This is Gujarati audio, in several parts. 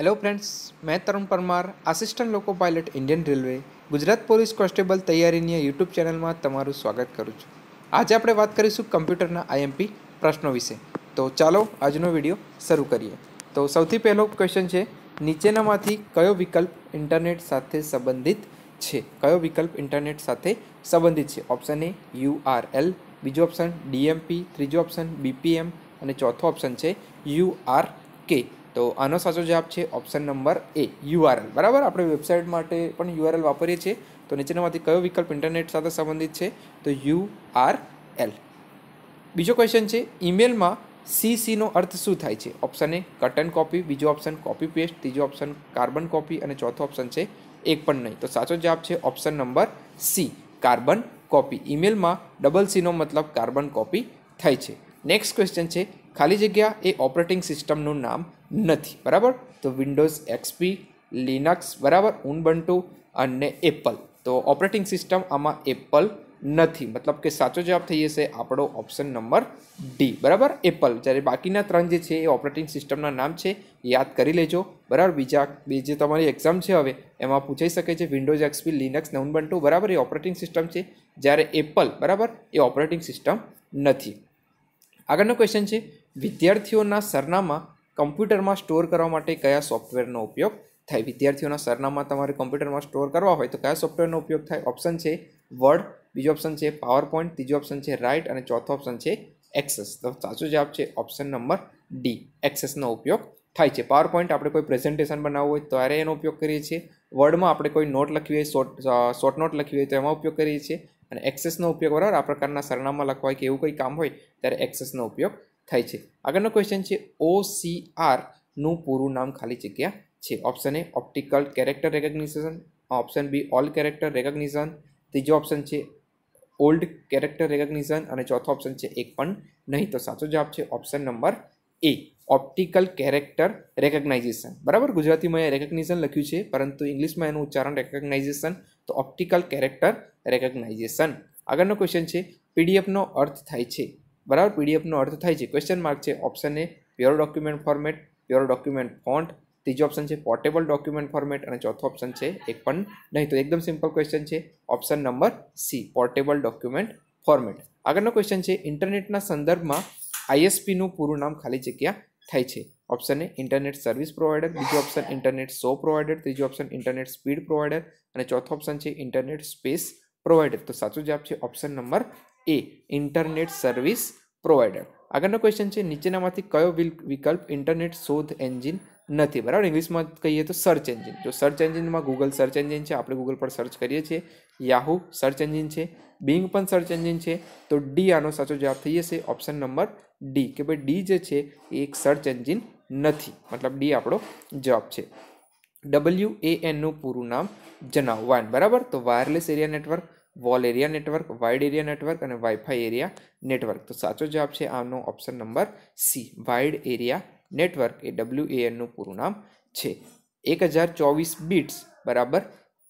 હેલો ફ્રેન્ડ્સ મેં Tarun Parmar assistant loco pilot Indian railway Gujarat police constable તૈયારીની યુટ્યુબ ચેનલમાં તમારું સ્વાગત કરું છું આજે આપણે વાત કરીશું કમ્પ્યુટરના આઈએમપી પ્રશ્નો વિશે તો ચાલો આજનો વિડીયો શરૂ કરીએ તો સૌથી પહેલો ક્વેશ્ચન છે નીચેનામાંથી કયો વિકલ્પ ઇન્ટરનેટ સાથે સંબંધિત છે કયો વિકલ્પ ઇન્ટરનેટ સાથે સંબંધિત છે ઓપ્શન એ એલ બીજો ઓપ્શન ડીએમપી ત્રીજો ઓપ્શન બીપીએમ અને ચોથો ઓપ્શન છે યુ આર કે તો આનો સાચો જવાબ છે ઓપ્શન નંબર એ યુઆરએલ બરાબર આપણે વેબસાઇટ માટે પણ યુઆરએલ વાપરીએ છીએ તો નીચેનામાંથી કયો વિકલ્પ ઇન્ટરનેટ સાથે સંબંધિત છે તો યુ આર એલ બીજો ક્વેશ્ચન છે ઈમેલમાં સીસીનો અર્થ શું થાય છે ઓપ્શન એ કટન કોપી બીજો ઓપ્શન કોપી પેસ્ટ ત્રીજો ઓપ્શન કાર્બન કોપી અને ચોથો ઓપ્શન છે એક પણ નહીં તો સાચો જવાબ છે option number C carbon copy ઈમેલમાં ડબલ સીનો મતલબ કાર્બન કોપી થાય છે નેક્સ્ટ ક્વેશ્ચન છે ખાલી જગ્યા એ ઓપરેટિંગ સિસ્ટમનું નામ નથી બરાબર તો વિન્ડોઝ એક્સપી લિનક્સ બરાબર ઉનબંટુ અને એપલ તો ઓપરેટિંગ સિસ્ટમ આમાં એપલ નથી મતલબ કે સાચો જવાબ થઈ જશે આપણો ઓપ્શન નંબર ડી બરાબર એપલ જ્યારે બાકીના ત્રણ જે છે એ ઓપરેટિંગ સિસ્ટમના નામ છે યાદ કરી લેજો બરાબર બીજા બે જે તમારી એક્ઝામ છે હવે એમાં પૂછાઈ શકે છે વિન્ડોઝ એક્સપી લિનક્સ ને ઉનબંટુ બરાબર એ ઓપરેટિંગ સિસ્ટમ છે જ્યારે એપલ બરાબર એ ઓપરેટિંગ સિસ્ટમ નથી આગળનો ક્વેશ્ચન છે વિદ્યાર્થીઓના સરનામા કમ્પ્યુટરમાં સ્ટોર કરવા માટે કયા સોફ્ટવેરનો ઉપયોગ થાય વિદ્યાર્થીઓના સરનામા તમારે કમ્પ્યુટરમાં સ્ટોર કરવા હોય તો કયા સોફ્ટવેરનો ઉપયોગ થાય ઓપ્શન છે વર્ડ બીજો ઓપ્શન છે પાવર પોઈન્ટ ત્રીજો ઓપ્શન છે રાઇટ અને ચોથો ઓપ્શન છે એક્સેસ તો સાચો જવાબ છે ઓપ્શન નંબર ડી એક્સેસનો ઉપયોગ થાય છે પાવર પોઈન્ટ આપણે કોઈ પ્રેઝન્ટેશન બનાવવું હોય ત્યારે એનો ઉપયોગ કરીએ છીએ વર્ડમાં આપણે કોઈ નોટ લખવી હોય શોર્ટ શોર્ટ નોટ લખવી હોય તો એમાં ઉપયોગ કરીએ છીએ અને એક્સેસનો ઉપયોગ બરાબર આ પ્રકારના સરનામા લખવા કે એવું કંઈ કામ હોય ત્યારે એક્સેસનો ઉપયોગ થાય છે આગળનો ક્વેશ્ચન છે ઓ ઓસીઆરનું પૂરું નામ ખાલી જગ્યા છે option A optical character recognition option B all character recognition ત્રીજો ઓપ્શન છે ઓલ્ડ કેરેક્ટર રેકગ્નિશન અને ચોથો ઓપ્શન છે એક પણ નહીં તો સાચો જવાબ છે option number A optical character recognition બરાબર ગુજરાતીમાં એ રેકગ્નિશન લખ્યું છે પરંતુ ઇંગ્લિશમાં એનું ઉચ્ચારણ રેકગ્નાઇઝેશન તો ઓપ્ટિકલ કેરેક્ટર રેકગ્નાઇઝેશન આગળનો ક્વેશ્ચન છે પીડીએફનો અર્થ થાય છે બરાબર પીડીએફનો અર્થ થાય છે ક્વેશ્ચન માર્ક છે option A pure document format pure document font ત્રીજો ઓપ્શન છે પોર્ટેબલ ડોક્યુમેન્ટ ફોર્મેટ અને ચોથો ઓપ્શન છે એક પણ નહીં તો એકદમ સિમ્પલ ક્વેશ્ચન છે option number C portable document format આગળનો ક્વેશ્ચન છે ઇન્ટરનેટના સંદર્ભમાં આઈએસપીનું પૂરું નામ ખાલી જગ્યા થાય છે option A internet service provider બીજો ઓપ્શન ઇન્ટરનેટ સો પ્રોવાઈડર ત્રીજો ઓપ્શન ઇન્ટરનેટ સ્પીડ પ્રોવાઈડર અને ચોથો ઓપ્શન છે ઇન્ટરનેટ સ્પેસ પ્રોવાઈડર તો સાચો જવાબ છે option number A internet service provider આગળનો ક્વેશ્ચન છે નીચેનામાંથી કયો વિકલ્પ ઇન્ટરનેટ શોધ એન્જિન નથી બરાબર ઇંગ્લિશમાં કહીએ તો સર્ચ એન્જિન જો સર્ચ એન્જિનમાં ગૂગલ સર્ચ એન્જિન છે આપણે ગૂગલ પર સર્ચ કરીએ છીએ યાહુ સર્ચ એન્જિન છે બિંગ પણ સર્ચ એન્જિન છે તો ડી આનો સાચો જવાબ થઈ જશે ઓપ્શન નંબર ડી કે ભાઈ ડી જે છે એ એક સર્ચ એન્જિન નથી મતલબ ડી આપણો જવાબ છે ડબલ્યુ એ એનનું પૂરું નામ જણાવો વાન બરાબર તો wireless area network world area network wide area network અને વાઈફાઈ એરિયા નેટવર્ક તો સાચો જવાબ છે આનો option number C wide area network એ ડબલ્યુ ડબલ્યુએએનનું પૂરું નામ છે એક હજાર ચોવીસ બીટ્સ બરાબર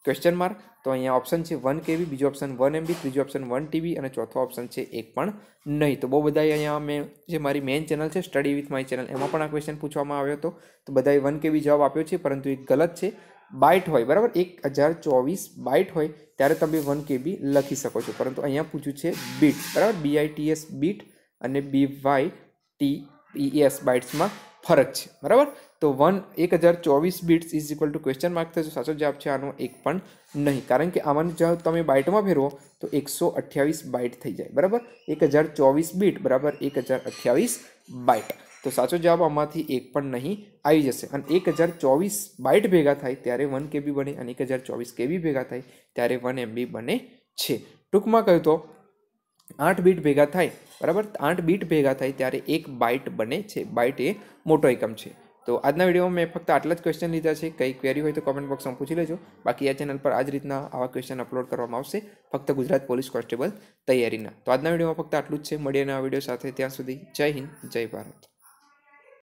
ક્વેશ્ચન માર્ક તો અહીંયા ઓપ્શન છે વન કેવી બીજો ઓપ્શન વન એમબી ત્રીજો ઓપ્શન વન ટીવી અને ચોથો ઓપ્શન છે એક પણ નહીં તો બહુ બધા અહીંયા મેં જે મારી મેઇન ચેનલ છે સ્ટડી વિથ માય ચેનલ એમાં પણ આ ક્વેશ્ચન પૂછવામાં આવ્યો હતો તો બધાએ વન કેવી જવાબ આપ્યો છે પરંતુ એ ગલત છે બાઇટ હોય બરાબર એક હજાર ચોવીસ બાઇટ હોય ત્યારે તમે વન કેબી લખી શકો છો પરંતુ અહીંયા પૂછ્યું છે બીટ બરાબર બીઆઈટીએસ બીટ અને બી વાય ટી એસ બાઇટ્સમાં ફરક છે બરાબર તો વન એક હજાર ચોવીસ bits is equal to question mark થશે સાચો જવાબ છે આનો એક પણ નહીં કારણ કે આમાં જો તમે બાઇટમાં ફેરવો તો એકસો અઠ્યાવીસ બાઇટ થઈ જાય બરાબર એક હજાર ચોવીસ બીટ બરાબર એક હજાર અઠ્યાવીસ બાઇટ તો સાચો જવાબ આમાંથી એક પણ નહીં આવી જશે અને એક હજાર ચોવીસ બાઇટ ભેગા થાય ત્યારે વન કેબી બને અને એક હજાર ચોવીસ કેબી ભેગા થાય ત્યારે વન એમબી બને છે ટૂંકમાં કહ્યું તો આઠ બીટ ભેગા થાય બરાબર આઠ બીટ ભેગા થાય ત્યારે એક બાઇટ બને છે બાઇટ એ મોટો એકમ છે તો આજના વિડીયોમાં મેં ફક્ત આટલા જ ક્વેશ્ચન લીધા છે કંઈ ક્વેરી હોય તો કોમેન્ટ બોક્સમાં પૂછી લેજો બાકી આ ચેનલ પર આ જ રીતના આવા ક્વેશ્ચન અપલોડ કરવામાં આવશે ફક્ત ગુજરાત પોલીસ કોન્સ્ટેબલ તૈયારીના તો આજના વિડીયોમાં ફક્ત આટલું જ છે મળીએ આ વિડીયો સાથે ત્યાં સુધી જય હિન્દ જય ભારત